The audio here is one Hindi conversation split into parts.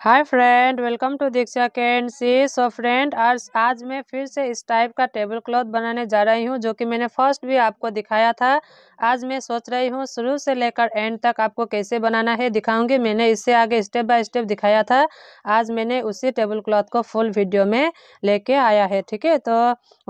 Hi friend welcome to Diksha कैंड से सो फ्रेंड आज आज मैं फिर से इस टाइप का टेबल क्लॉथ बनाने जा रही हूँ जो कि मैंने फर्स्ट भी आपको दिखाया था आज मैं सोच रही हूँ शुरू से लेकर एंड तक आपको कैसे बनाना है दिखाऊंगी मैंने इससे आगे स्टेप बाय स्टेप दिखाया था आज मैंने उसी टेबल क्लॉथ को फुल वीडियो में लेके आया है ठीक है तो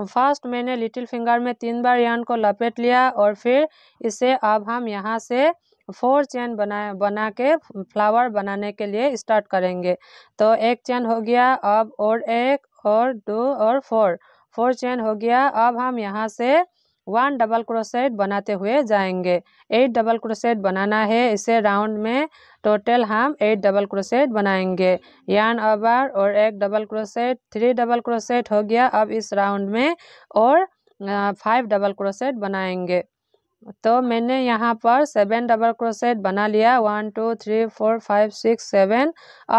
फर्स्ट मैंने लिटिल फिंगर में तीन बार यान को लपेट लिया और फिर इसे अब हम यहाँ से फोर चेन बना बना के फ्लावर बनाने के लिए स्टार्ट करेंगे तो एक चेन हो गया अब और एक और दो और फोर फोर चेन हो गया अब हम यहाँ से वन डबल क्रोसेट बनाते हुए जाएंगे एट डबल क्रोसेट बनाना है इसे राउंड में टोटल हम एट डबल क्रोसेट बनाएंगे यान अबार और एक double crochet three double crochet हो गया अब इस राउंड में और फाइव डबल क्रोसेट बनाएंगे तो मैंने यहाँ पर सेवन डबल क्रोसेट बना लिया one two three four five six seven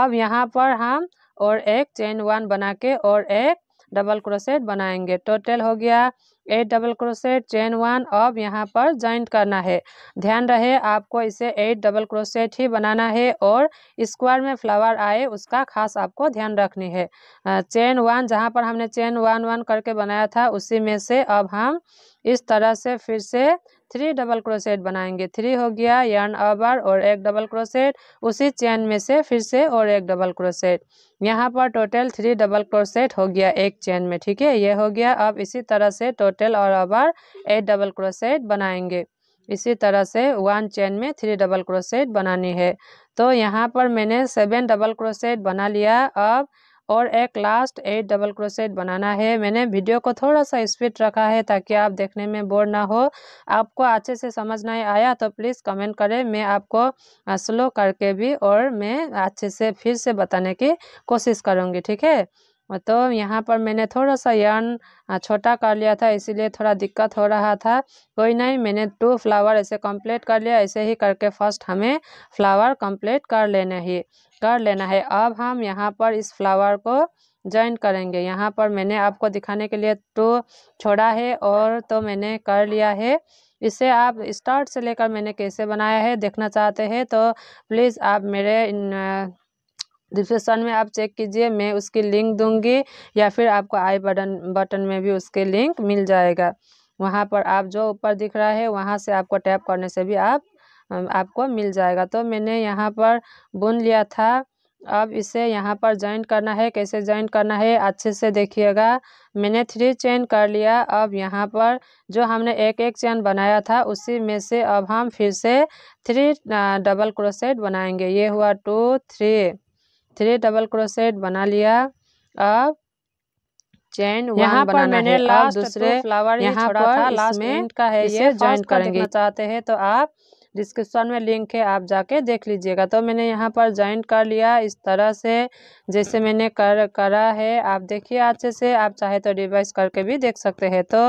अब यहाँ पर हम और एक चेन वन बना के और एक डबल क्रोसेट बनाएंगे टोटल हो गया eight double crochet chain one अब यहाँ पर जॉइंट करना है ध्यान रहे आपको इसे एट डबल क्रोसेट ही बनाना है और स्क्वायर में फ्लावर आए उसका खास आपको ध्यान रखनी है चेन वन जहाँ पर हमने चेन वन वन करके बनाया था उसी में से अब हम इस तरह से फिर से थ्री डबल क्रोसेट बनाएंगे थ्री हो गया यर्न अबर और एक डबल क्रोसेट उसी चेन में से फिर से और एक डबल क्रोसेट यहाँ पर टोटल थ्री डबल क्रोसेट हो गया एक चेन में ठीक है ये हो गया अब इसी तरह से टोटल और अबर एट डबल क्रोसेट बनाएंगे इसी तरह से वन चेन में थ्री डबल क्रोसेट बनानी है तो यहाँ पर मैंने सेवन डबल क्रोसेट बना लिया अब और एक लास्ट एट डबल क्रोसेट बनाना है मैंने वीडियो को थोड़ा सा स्पीड रखा है ताकि आप देखने में बोर ना हो आपको अच्छे से समझ नहीं आया तो प्लीज़ कमेंट करें मैं आपको स्लो करके भी और मैं अच्छे से फिर से बताने की कोशिश करूँगी ठीक है तो यहाँ पर मैंने थोड़ा सा यर्न छोटा कर लिया था इसीलिए थोड़ा दिक्कत हो रहा था कोई नहीं मैंने टू फ्लावर ऐसे कंप्लीट कर लिया ऐसे ही करके फर्स्ट हमें फ्लावर कंप्लीट कर लेना ही कर लेना है अब हम यहाँ पर इस फ्लावर को ज्वाइन करेंगे यहाँ पर मैंने आपको दिखाने के लिए टू छोड़ा है और तो मैंने कर लिया है इसे आप स्टार्ट से लेकर मैंने कैसे बनाया है देखना चाहते हैं तो प्लीज़ आप मेरे डिस्क्रिप्सन में आप चेक कीजिए मैं उसकी लिंक दूँगी या फिर आपको आई बटन बटन में भी उसके लिंक मिल जाएगा वहाँ पर आप जो ऊपर दिख रहा है वहाँ से आपको टैप करने से भी आप आपको मिल जाएगा तो मैंने यहाँ पर बुन लिया था अब इसे यहाँ पर ज्वाइन करना है कैसे ज्वाइन करना है अच्छे से देखिएगा मैंने थ्री चेन कर लिया अब यहाँ पर जो हमने एक एक चेन बनाया था उसी में से अब हम फिर से थ्री डबल क्रोसेट बनाएंगे ये हुआ two three three double crochet बना लिया अब चैन यहाँ पर मैंने लास्ट दूसरे फ्लावर यहाँ पर लास्ट का है ये ज्वाइन करेंगे चाहते हैं तो आप डिस्क्रिप्शन में लिंक है आप जाके देख लीजिएगा तो मैंने यहाँ पर ज्वाइन कर लिया इस तरह से जैसे मैंने कर करा है आप देखिए अच्छे से आप चाहे तो रिवाइज करके भी देख सकते हैं तो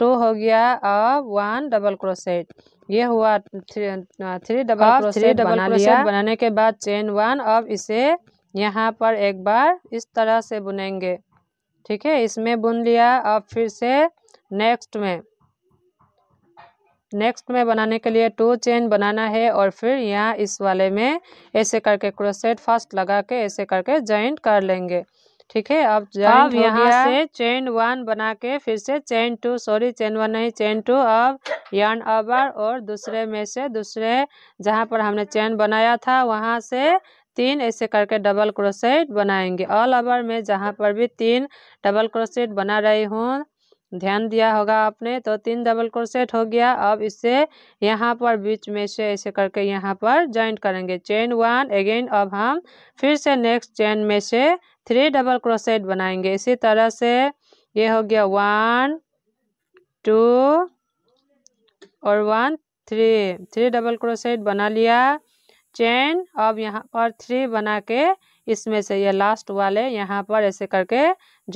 टू हो गया और वन डबल क्रोसेट ये हुआ three three double three double crochet बनाने के बाद चेन वन अब इसे यहाँ पर एक बार इस तरह से बुनेंगे ठीक है इसमें बुन लिया अब फिर से नेक्स्ट में नेक्स्ट में बनाने के लिए टू चेन बनाना है और फिर यहाँ इस वाले में ऐसे करके क्रोसेट फर्स्ट लगा के ऐसे करके जॉइंट कर लेंगे ठीक है अब अब यहाँ से चेन वन बना के फिर से chain two sorry chain one नहीं चेन टू अब यन अबर और दूसरे में से दूसरे जहाँ पर हमने चेन बनाया था वहाँ से तीन ऐसे करके डबल क्रोसेट बनाएंगे ऑल ओवर में जहाँ पर भी तीन डबल क्रोसेट बना रही हूँ ध्यान दिया होगा आपने तो तीन डबल क्रोसेट हो गया अब इसे यहाँ पर बीच में से ऐसे करके यहाँ पर ज्वाइंट करेंगे चेन वन अगेन अब हम फिर से नेक्स्ट चेन में से थ्री डबल क्रोसेट बनाएंगे इसी तरह से ये हो गया वन टू और one three three double crochet बना लिया चेन अब यहाँ पर थ्री बना के इसमें से ये लास्ट वाले यहाँ पर ऐसे करके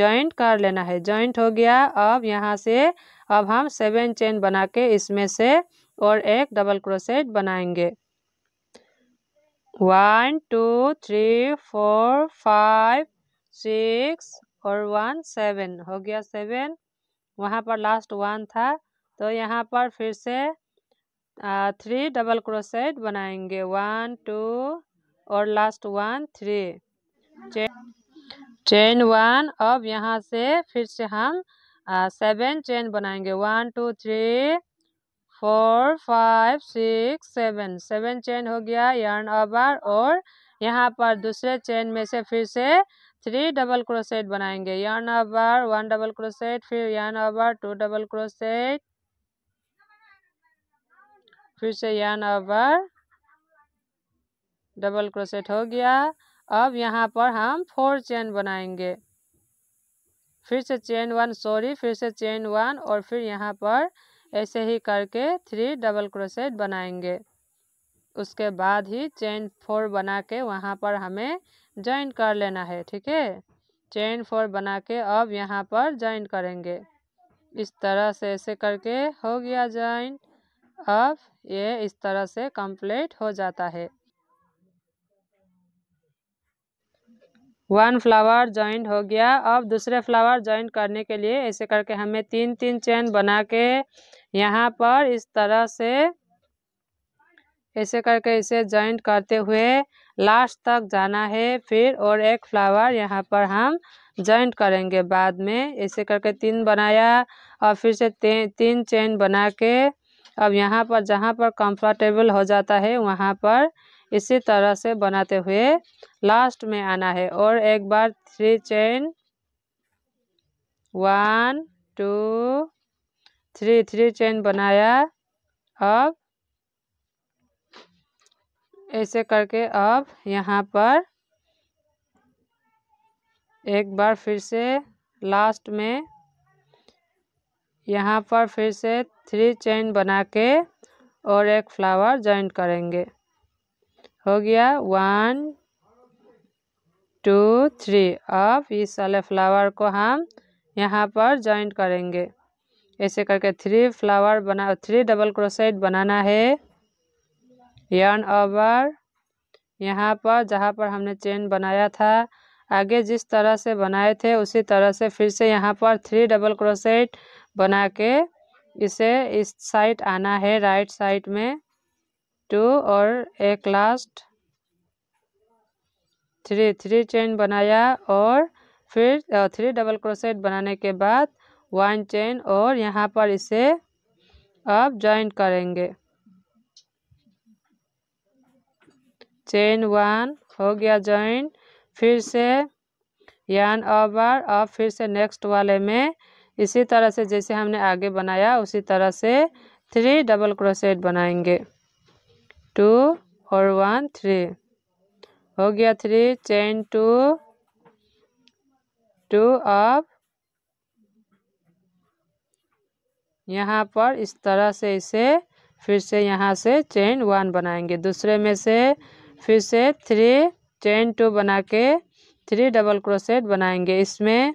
जॉइंट कर लेना है जॉइंट हो गया अब यहाँ से अब हम सेवन चेन बना के इसमें से और एक डबल क्रोसेट बनाएंगे one two three four five six और वन सेवन हो गया सेवन वहाँ पर लास्ट वन था तो यहाँ पर फिर से थ्री डबल क्रोसेट बनाएंगे वन टू और last one three chain one अब यहाँ से फिर से हम सेवन चेन बनाएंगे one two three four five six seven seven chain हो गया यर्न ओवर और यहाँ पर दूसरे चेन में से फिर से थ्री डबल क्रोसेट बनाएंगे yarn over one double crochet फिर yarn over two double crochet फिर से यन ओवर डबल क्रोसेट हो गया अब यहाँ पर हम फोर चेन बनाएंगे फिर से चेन वन सॉरी फिर से चेन वन और फिर यहाँ पर ऐसे ही करके थ्री डबल क्रोसेट बनाएंगे उसके बाद ही चेन फोर बना के वहाँ पर हमें ज्वाइन कर लेना है ठीक है चेन फोर बना के अब यहाँ पर ज्वाइन करेंगे इस तरह से ऐसे करके हो गया ज्वाइन अब ये इस तरह से कंप्लीट हो जाता है वन फ्लावर जॉइंट हो गया अब दूसरे फ्लावर जॉइंट करने के लिए ऐसे करके हमें तीन तीन चेन बना के यहाँ पर इस तरह से ऐसे करके इसे जॉइंट करते हुए लास्ट तक जाना है फिर और एक फ्लावर यहाँ पर हम जॉइंट करेंगे बाद में ऐसे करके तीन बनाया और फिर से तीन चेन बना के अब यहाँ पर जहाँ पर कंफर्टेबल हो जाता है वहाँ पर इसी तरह से बनाते हुए लास्ट में आना है और एक बार three chain one two three three chain बनाया अब ऐसे करके अब यहाँ पर एक बार फिर से लास्ट में यहाँ पर फिर से थ्री चेन बना के और एक फ्लावर जॉइंट करेंगे हो गया वन टू थ्री अब इस वाले फ्लावर को हम यहाँ पर जॉइंट करेंगे ऐसे करके थ्री फ्लावर बना थ्री डबल क्रोसेट बनाना है यर्न ओवर यहाँ पर जहाँ पर हमने चेन बनाया था आगे जिस तरह से बनाए थे उसी तरह से फिर से यहाँ पर थ्री डबल क्रोसेट बना के इसे इस साइड आना है राइट साइड में टू और एक लास्ट थ्री थ्री चेन बनाया और फिर थ्री डबल क्रोसेट बनाने के बाद वन चेन और यहाँ पर इसे अब ज्वाइन करेंगे चेन वन हो गया ज्वाइन फिर से यान ओवर और फिर से नेक्स्ट वाले में इसी तरह से जैसे हमने आगे बनाया उसी तरह से थ्री डबल क्रोसेट बनाएंगे टू और वन थ्री हो गया थ्री चेन टू टू अब यहाँ पर इस तरह से इसे फिर से यहाँ से चेन वन बनाएंगे दूसरे में से फिर से थ्री चेन टू बना के थ्री डबल क्रोसेट बनाएंगे इसमें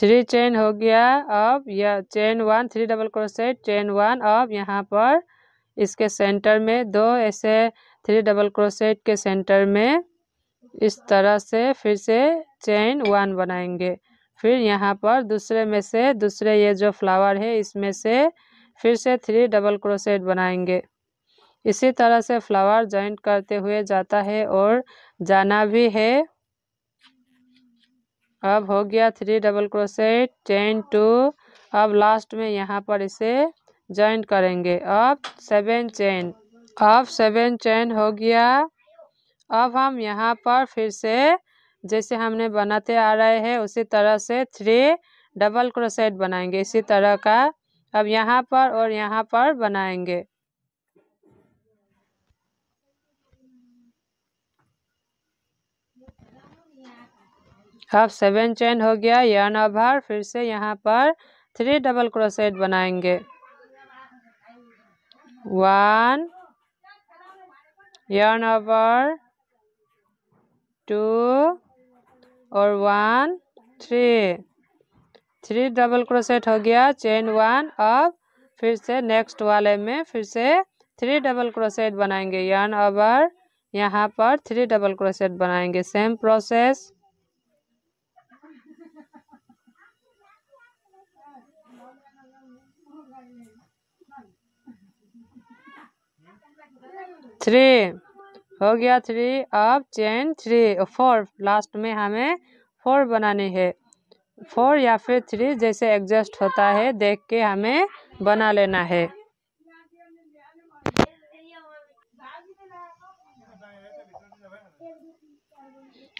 थ्री चेन हो गया अब यह chain one three double crochet chain one अब यहाँ पर इसके सेंटर में दो ऐसे थ्री डबल क्रोसेट के सेंटर में इस तरह से फिर से चेन वन बनाएंगे फिर यहाँ पर दूसरे में से दूसरे ये जो फ्लावर है इसमें से फिर से थ्री डबल क्रोसेट बनाएंगे इसी तरह से फ्लावर ज्वाइंट करते हुए जाता है और जाना भी है अब हो गया three double crochet ten two अब लास्ट में यहाँ पर इसे जॉइंट करेंगे अब सेवन चेन अब सेवन चेन हो गया अब हम यहाँ पर फिर से जैसे हमने बनाते आ रहे हैं उसी तरह से थ्री डबल क्रोसेट बनाएंगे इसी तरह का अब यहाँ पर और यहाँ पर बनाएंगे हाफ सेवन चेन हो गया यर्न अभार फिर से यहाँ पर थ्री डबल क्रोसेट बनाएंगे वन यर्न ओवर टू और one three three double crochet हो गया चेन वन अब फिर से नेक्स्ट वाले में फिर से थ्री डबल क्रोसेट बनाएंगे यर्न ओवर यहाँ पर थ्री डबल क्रोसेट बनाएंगे सेम प्रोसेस थ्री हो गया थ्री अब चेन थ्री फोर लास्ट में हमें फोर बनानी है फोर या फिर थ्री जैसे एडजस्ट होता है देख के हमें बना लेना है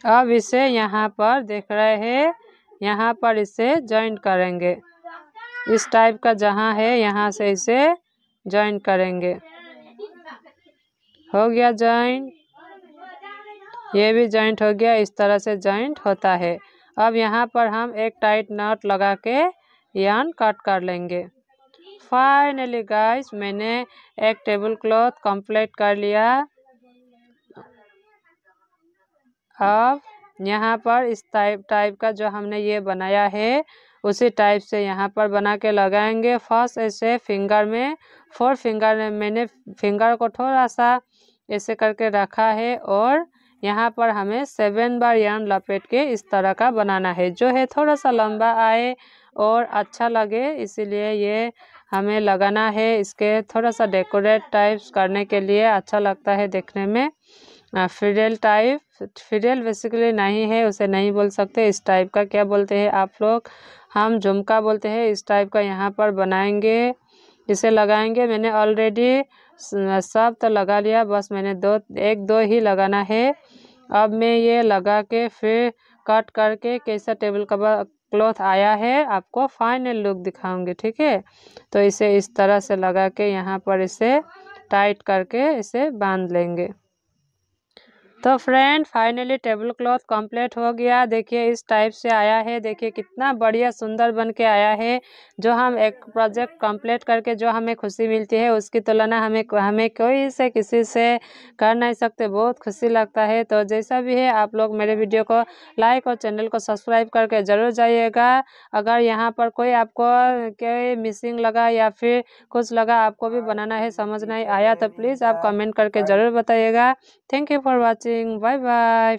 अब इसे यहाँ पर देख रहे हैं यहाँ पर इसे ज्वाइन करेंगे इस टाइप का जहाँ है यहाँ से इसे ज्वाइन करेंगे हो गया ज्वाइन ये भी जॉइंट हो गया इस तरह से जॉइंट होता है अब यहाँ पर हम एक टाइट नट लगा के यान कट कर लेंगे फाइनली गाइस मैंने एक टेबल क्लॉथ कंप्लीट कर लिया अब यहाँ पर इस टाइप टाइप का जो हमने ये बनाया है उसी टाइप से यहाँ पर बना के लगाएंगे फर्स्ट ऐसे फिंगर में फोर फिंगर में मैंने फिंगर को थोड़ा सा ऐसे करके रखा है और यहाँ पर हमें सेवन बार यान लपेट के इस तरह का बनाना है जो है थोड़ा सा लंबा आए और अच्छा लगे इसीलिए ये हमें लगाना है इसके थोड़ा सा डेकोरेट टाइप्स करने के लिए अच्छा लगता है देखने में फिडेल टाइप फिडेल बेसिकली नहीं है उसे नहीं बोल सकते इस टाइप का क्या बोलते हैं आप लोग हम झुमका बोलते हैं इस टाइप का यहाँ पर बनाएंगे इसे लगाएंगे मैंने ऑलरेडी सब तो लगा लिया बस मैंने दो एक दो ही लगाना है अब मैं ये लगा के फिर कट करके कैसा टेबल कवर क्लॉथ आया है आपको फाइनल लुक दिखाऊंगी ठीक है तो इसे इस तरह से लगा के यहाँ पर इसे टाइट करके इसे बांध लेंगे तो friend finally tablecloth complete हो गया देखिए इस टाइप से आया है देखिए कितना बढ़िया सुंदर बन के आया है जो हम एक प्रोजेक्ट कंप्लीट करके जो हमें खुशी मिलती है उसकी तुलना हमें हमें कोई से किसी से कर नहीं सकते बहुत खुशी लगता है तो जैसा भी है आप लोग मेरे वीडियो को लाइक और चैनल को सब्सक्राइब करके ज़रूर जाइएगा अगर यहाँ पर कोई आपको कोई मिसिंग लगा या फिर कुछ लगा आपको भी बनाना है समझ नहीं आया तो प्लीज़ आप कमेंट करके ज़रूर बताइएगा thank you for watching watching. Bye bye.